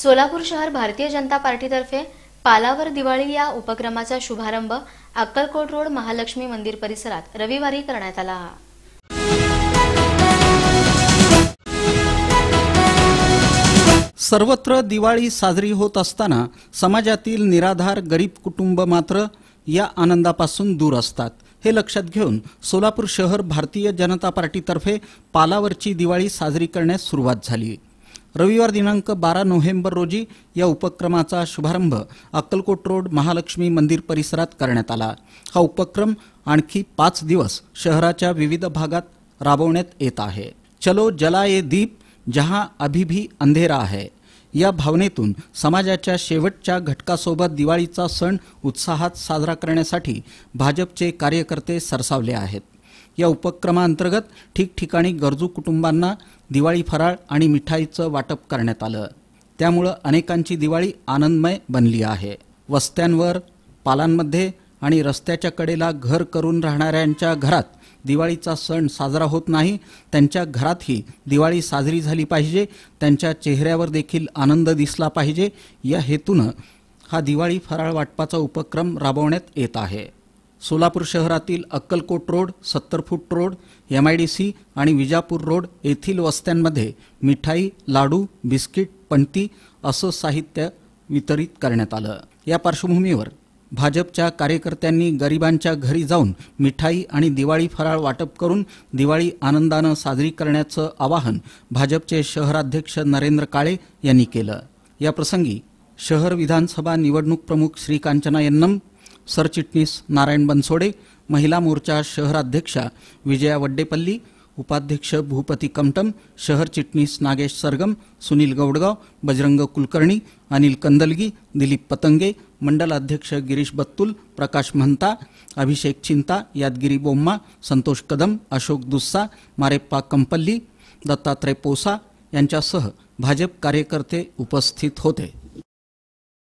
सोलापूर शहर भारतीय जनता पार्टीतर्फे पालावर दिवाळी या उपक्रमाचा शुभारंभ अक्कलकोट रोड महालक्ष्मी मंदिर परिसरात रविवारी करण्यात आला सर्वत्र दिवाळी साजरी होत असताना समाजातील निराधार गरीब कुटुंब मात्र या आनंदापासून दूर असतात हे लक्षात घेऊन सोलापूर शहर भारतीय जनता पार्टीतर्फे पालावरची दिवाळी साजरी करण्यास सुरुवात झाली रविवार दिनांक बारा नोव्हेंबर रोजी या उपक्रमाचा शुभारंभ अक्कलकोट रोड महालक्ष्मी मंदिर परिसरात करण्यात आला हा उपक्रम आणखी पाच दिवस शहराच्या विविध भागात राबवण्यात येत आहे चलो जला ये दीप जहा अभी भी अंधेरा आहे या भावनेतून समाजाच्या शेवटच्या घटकासोबत दिवाळीचा सण उत्साहात साजरा करण्यासाठी भाजपचे कार्यकर्ते सरसावले आहेत या उपक्रमाअंतर्गत ठिकठिकाणी गरजू कुटुंबांना दिवाळी फराळ आणि मिठाईचं वाटप करण्यात आलं त्यामुळं अनेकांची दिवाळी आनंदमय बनली आहे वस्त्यांवर पालांमध्ये आणि रस्त्याच्या कडेला घर करून राहणाऱ्यांच्या घरात दिवाळीचा सण साजरा होत नाही त्यांच्या घरातही दिवाळी साजरी झाली पाहिजे त्यांच्या चेहऱ्यावर देखील आनंद दिसला पाहिजे या हेतूनं हा दिवाळी फराळ वाटपाचा उपक्रम राबवण्यात येत आहे सोलापूर शहरातील अक्कलकोट रोड सत्तर foot road M I D C आणि विजापूर रोड येथील वस्त्यांमध्ये मिठाई लाडू बिस्किट पणती असं साहित्य वितरित करण्यात आलं या पार्श्वभूमीवर भाजपच्या कार्यकर्त्यांनी गरिबांच्या घरी जाऊन मिठाई आणि दिवाळी फराळ वाटप करून दिवाळी आनंदानं साजरी करण्याचं आवाहन भाजपचे शहराध्यक्ष नरेंद्र काळे यांनी केलं याप्रसंगी शहर विधानसभा निवडणूक प्रमुख श्रीकांचना यन्नम सरचिटणीस नारायण बनसोडे महिला मोर्चा शहराध्यक्षा विजया वड्डेपल्ली उपाध्यक्ष भूपती कमटम शहर चिटणीस नागेश सरगम सुनील गौडगाव बजरंग कुलकर्णी अनिल कंदलगी दिलीप पतंगे मंडल अध्यक्ष गिरीश बत्तुल प्रकाश महंता अभिषेक चिंता यादगिरी बोम्मा संतोष कदम अशोक दुस्सा मारेप्पा कंपल्ली दत्तात्रय पोसा यांच्यासह भाजप कार्यकर्ते उपस्थित होते